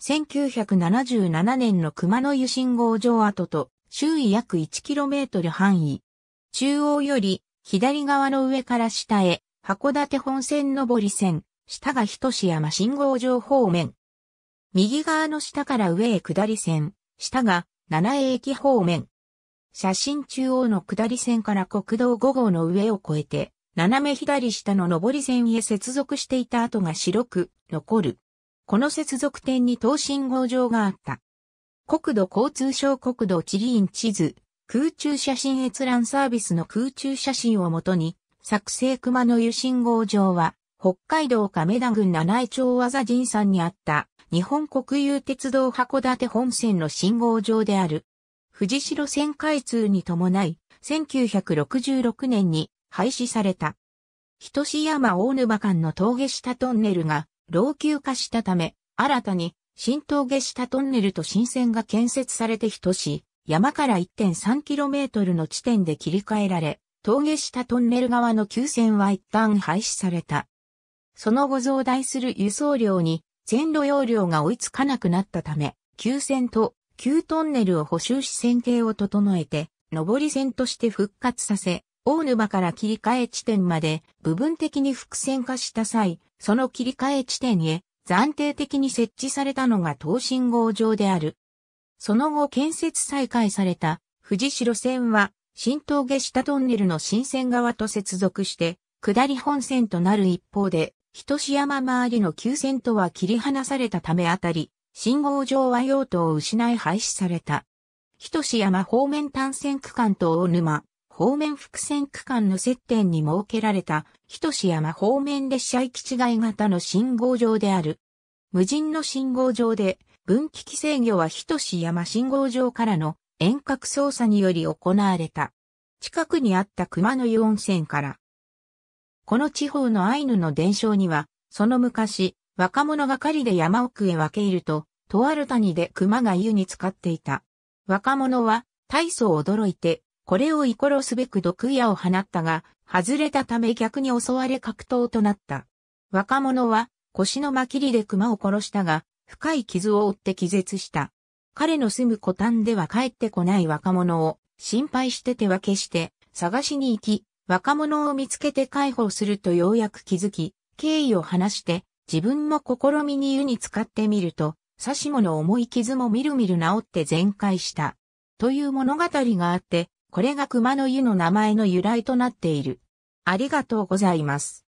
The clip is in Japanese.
1977年の熊野湯信号場跡と周囲約 1km 範囲。中央より左側の上から下へ函館本線上り線、下が人志山信号場方面。右側の下から上へ下り線、下が七重駅方面。写真中央の下り線から国道5号の上を越えて、斜め左下の上り線へ接続していた跡が白く残る。この接続点に等信号場があった。国土交通省国土地理院地図、空中写真閲覧サービスの空中写真をもとに、作成熊野湯信号場は、北海道亀田郡七井町和田神山にあった日本国有鉄道函館本線の信号場である。藤代線開通に伴い、1966年に廃止された。人志山大沼間の峠下トンネルが老朽化したため、新たに新峠下トンネルと新線が建設されて等し、山から 1.3km の地点で切り替えられ、峠下トンネル側の急線は一旦廃止された。その後増大する輸送量に線路容量が追いつかなくなったため、急線と旧トンネルを補修し線形を整えて、上り線として復活させ、大沼から切り替え地点まで部分的に複線化した際、その切り替え地点へ暫定的に設置されたのが東信号場である。その後建設再開された富士線は新峠下トンネルの新線側と接続して下り本線となる一方で、人志山周りの急線とは切り離されたためあたり、信号上は用途を失い廃止された。人志山方面単線区間と大沼、方面伏線区間の接点に設けられた、人志山方面列車行き違い型の信号場である。無人の信号場で、分岐器制御は人志山信号場からの遠隔操作により行われた。近くにあった熊野湯温泉から。この地方のアイヌの伝承には、その昔、若者が狩りで山奥へ分け入ると、とある谷で熊が湯に浸かっていた。若者は、大層驚いて、これをイコロすべく毒矢を放ったが、外れたため逆に襲われ格闘となった。若者は腰のまきりで熊を殺したが、深い傷を負って気絶した。彼の住む古丹では帰ってこない若者を心配して手分けして探しに行き、若者を見つけて介抱するとようやく気づき、敬意を話して自分も試みに湯に使ってみると、刺し物重い傷もみるみる治って全開した。という物語があって、これが熊の湯の名前の由来となっている。ありがとうございます。